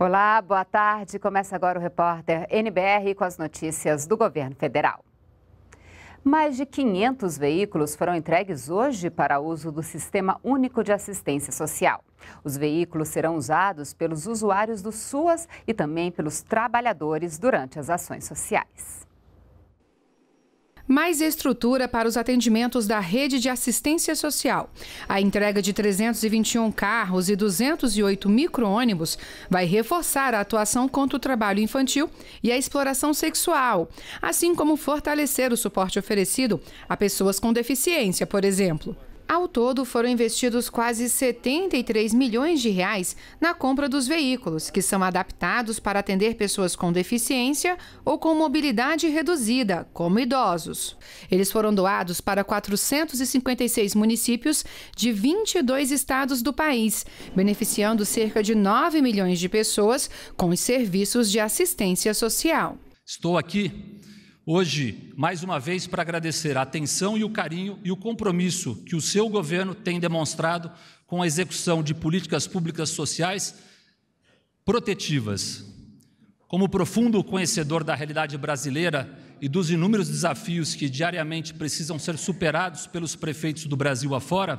Olá, boa tarde. Começa agora o repórter NBR com as notícias do governo federal. Mais de 500 veículos foram entregues hoje para uso do Sistema Único de Assistência Social. Os veículos serão usados pelos usuários do SUAS e também pelos trabalhadores durante as ações sociais mais estrutura para os atendimentos da rede de assistência social. A entrega de 321 carros e 208 micro-ônibus vai reforçar a atuação contra o trabalho infantil e a exploração sexual, assim como fortalecer o suporte oferecido a pessoas com deficiência, por exemplo. Ao todo, foram investidos quase 73 milhões de reais na compra dos veículos, que são adaptados para atender pessoas com deficiência ou com mobilidade reduzida, como idosos. Eles foram doados para 456 municípios de 22 estados do país, beneficiando cerca de 9 milhões de pessoas com os serviços de assistência social. Estou aqui hoje, mais uma vez, para agradecer a atenção e o carinho e o compromisso que o seu governo tem demonstrado com a execução de políticas públicas sociais protetivas. Como profundo conhecedor da realidade brasileira e dos inúmeros desafios que diariamente precisam ser superados pelos prefeitos do Brasil afora,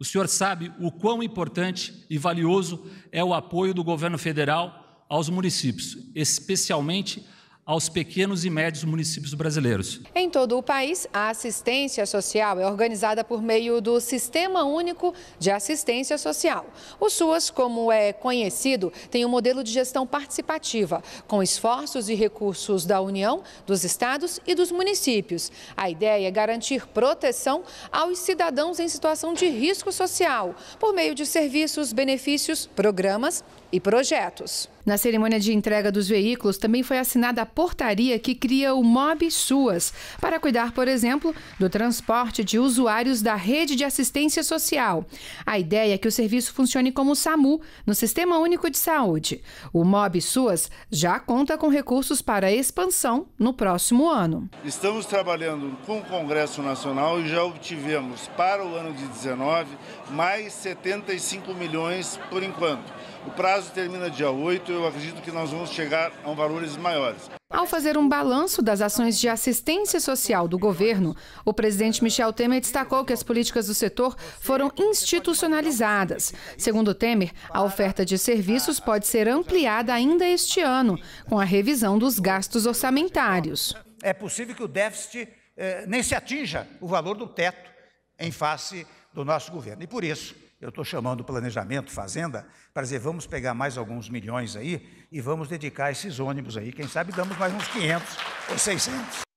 o senhor sabe o quão importante e valioso é o apoio do governo federal aos municípios, especialmente aos pequenos e médios municípios brasileiros. Em todo o país, a assistência social é organizada por meio do Sistema Único de Assistência Social. O SUAS, como é conhecido, tem um modelo de gestão participativa, com esforços e recursos da União, dos estados e dos municípios. A ideia é garantir proteção aos cidadãos em situação de risco social, por meio de serviços, benefícios, programas e projetos. Na cerimônia de entrega dos veículos, também foi assinada a portaria que cria o MOB Suas, para cuidar, por exemplo, do transporte de usuários da rede de assistência social. A ideia é que o serviço funcione como o SAMU, no Sistema Único de Saúde. O MOB Suas já conta com recursos para expansão no próximo ano. Estamos trabalhando com o Congresso Nacional e já obtivemos para o ano de 19 mais 75 milhões por enquanto. O prazo termina dia 8, eu acredito que nós vamos chegar a um valores maiores. Ao fazer um balanço das ações de assistência social do governo, o presidente Michel Temer destacou que as políticas do setor foram institucionalizadas. Segundo Temer, a oferta de serviços pode ser ampliada ainda este ano, com a revisão dos gastos orçamentários. É possível que o déficit eh, nem se atinja o valor do teto em face do nosso governo. E por isso, eu estou chamando o planejamento, fazenda, para dizer, vamos pegar mais alguns milhões aí e vamos dedicar esses ônibus aí. Quem sabe damos mais uns 500 ou 600.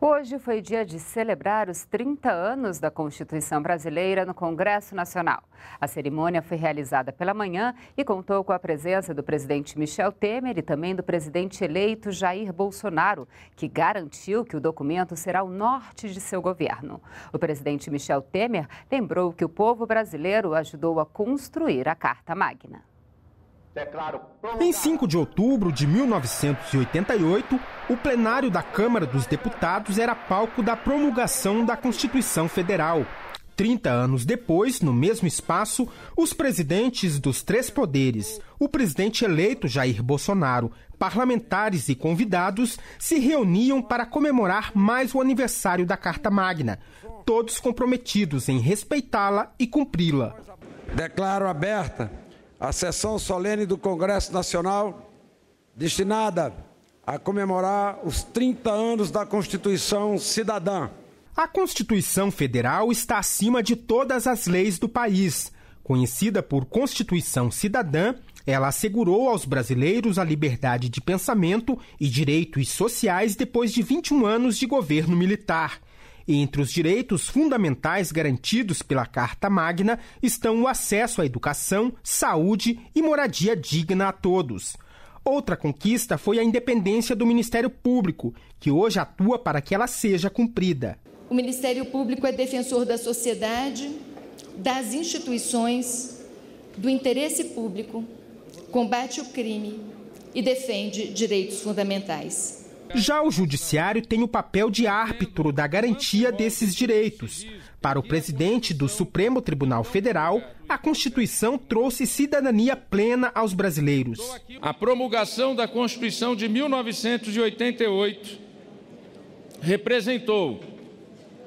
Hoje foi dia de celebrar os 30 anos da Constituição Brasileira no Congresso Nacional. A cerimônia foi realizada pela manhã e contou com a presença do presidente Michel Temer e também do presidente eleito Jair Bolsonaro, que garantiu que o documento será o norte de seu governo. O presidente Michel Temer lembrou que o povo brasileiro ajudou a construir a Carta Magna. É em 5 de outubro de 1988, o plenário da Câmara dos Deputados era palco da promulgação da Constituição Federal. Trinta anos depois, no mesmo espaço, os presidentes dos três poderes, o presidente eleito Jair Bolsonaro, parlamentares e convidados se reuniam para comemorar mais o aniversário da Carta Magna, todos comprometidos em respeitá-la e cumpri-la. Declaro aberta a sessão solene do Congresso Nacional, destinada a comemorar os 30 anos da Constituição Cidadã. A Constituição Federal está acima de todas as leis do país. Conhecida por Constituição Cidadã, ela assegurou aos brasileiros a liberdade de pensamento e direitos sociais depois de 21 anos de governo militar. Entre os direitos fundamentais garantidos pela Carta Magna estão o acesso à educação, saúde e moradia digna a todos. Outra conquista foi a independência do Ministério Público, que hoje atua para que ela seja cumprida. O Ministério Público é defensor da sociedade, das instituições, do interesse público, combate o crime e defende direitos fundamentais. Já o Judiciário tem o papel de árbitro da garantia desses direitos. Para o presidente do Supremo Tribunal Federal, a Constituição trouxe cidadania plena aos brasileiros. A promulgação da Constituição de 1988 representou,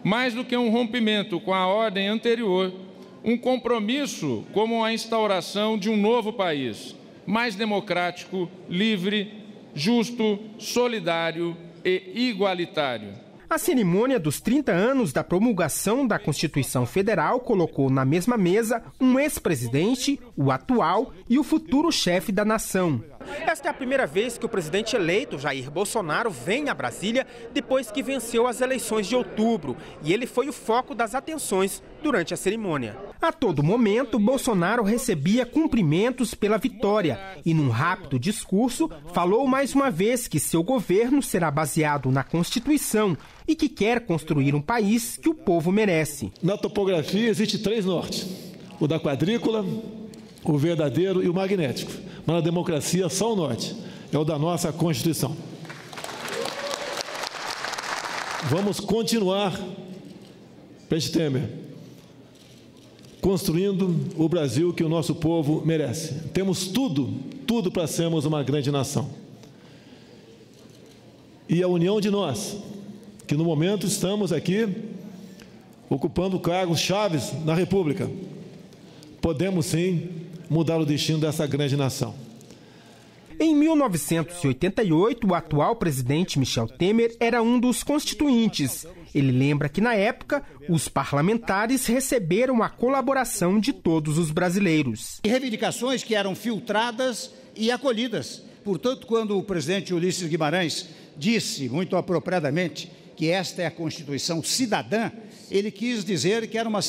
mais do que um rompimento com a ordem anterior, um compromisso como a instauração de um novo país, mais democrático, livre justo, solidário e igualitário. A cerimônia dos 30 anos da promulgação da Constituição Federal colocou na mesma mesa um ex-presidente, o atual e o futuro chefe da nação. Esta é a primeira vez que o presidente eleito, Jair Bolsonaro, vem a Brasília depois que venceu as eleições de outubro. E ele foi o foco das atenções durante a cerimônia. A todo momento, Bolsonaro recebia cumprimentos pela vitória e, num rápido discurso, falou mais uma vez que seu governo será baseado na Constituição e que quer construir um país que o povo merece. Na topografia, existe três nortes: o da quadrícula, o verdadeiro e o magnético. Mas na democracia, só o norte é o da nossa Constituição. Vamos continuar, Peixe Temer, construindo o Brasil que o nosso povo merece. Temos tudo, tudo para sermos uma grande nação. E a união de nós, que no momento estamos aqui ocupando cargos chaves na República, podemos sim mudar o destino dessa grande nação. Em 1988, o atual presidente Michel Temer era um dos constituintes. Ele lembra que, na época, os parlamentares receberam a colaboração de todos os brasileiros. Reivindicações que eram filtradas e acolhidas. Portanto, quando o presidente Ulisses Guimarães disse, muito apropriadamente, que esta é a Constituição cidadã, ele quis dizer que era uma,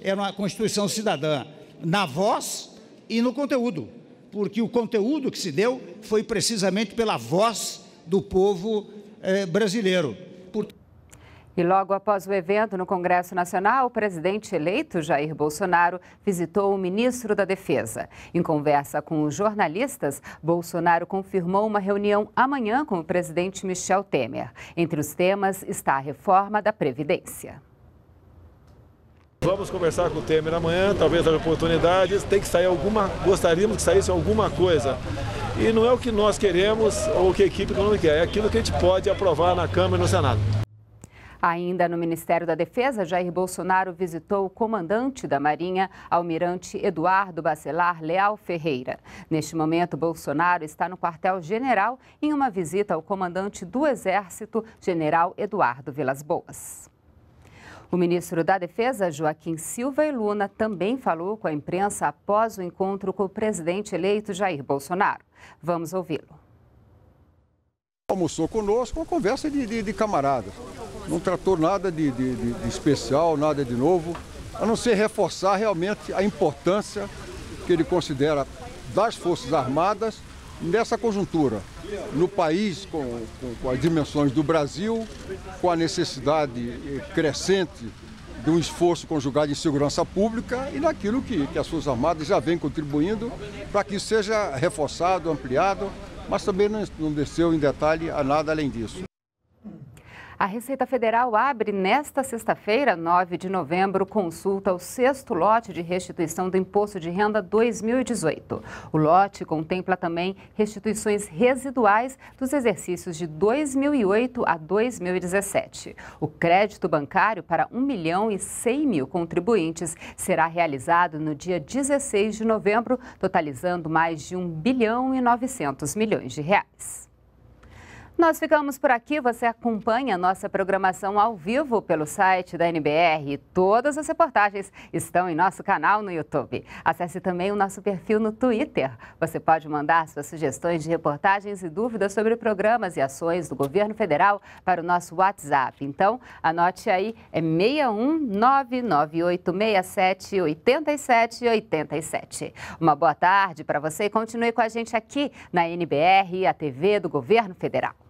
era uma Constituição cidadã na voz e no conteúdo, porque o conteúdo que se deu foi precisamente pela voz do povo eh, brasileiro. Por... E logo após o evento no Congresso Nacional, o presidente eleito Jair Bolsonaro visitou o ministro da Defesa. Em conversa com os jornalistas, Bolsonaro confirmou uma reunião amanhã com o presidente Michel Temer. Entre os temas está a reforma da Previdência. Vamos conversar com o Temer amanhã, talvez haja oportunidades, tem que sair alguma, gostaríamos que saísse alguma coisa. E não é o que nós queremos ou o que a equipe econômica quer, é aquilo que a gente pode aprovar na Câmara e no Senado. Ainda no Ministério da Defesa, Jair Bolsonaro visitou o comandante da Marinha, almirante Eduardo Bacelar Leal Ferreira. Neste momento, Bolsonaro está no quartel-general em uma visita ao comandante do Exército, general Eduardo Vilas Boas. O ministro da Defesa, Joaquim Silva e Luna, também falou com a imprensa após o encontro com o presidente eleito Jair Bolsonaro. Vamos ouvi-lo. Almoçou conosco uma conversa de, de, de camaradas. Não tratou nada de, de, especial, nada de novo, a não ser reforçar realmente a importância que ele considera das Forças Armadas nessa conjuntura no país, com, com, com as dimensões do Brasil, com a necessidade eh, crescente de um esforço conjugado em segurança pública e naquilo que, que as Forças Armadas já vem contribuindo para que seja reforçado, ampliado, mas também não, não desceu em detalhe a nada além disso. A Receita Federal abre nesta sexta-feira, 9 de novembro, consulta ao sexto lote de restituição do Imposto de Renda 2018. O lote contempla também restituições residuais dos exercícios de 2008 a 2017. O crédito bancário para 1 milhão e 100 mil contribuintes será realizado no dia 16 de novembro, totalizando mais de 1 bilhão e 900 milhões de reais. Nós ficamos por aqui. Você acompanha nossa programação ao vivo pelo site da NBR. Todas as reportagens estão em nosso canal no YouTube. Acesse também o nosso perfil no Twitter. Você pode mandar suas sugestões de reportagens e dúvidas sobre programas e ações do governo federal para o nosso WhatsApp. Então, anote aí, é 61998678787. Uma boa tarde para você e continue com a gente aqui na NBR, a TV do Governo Federal.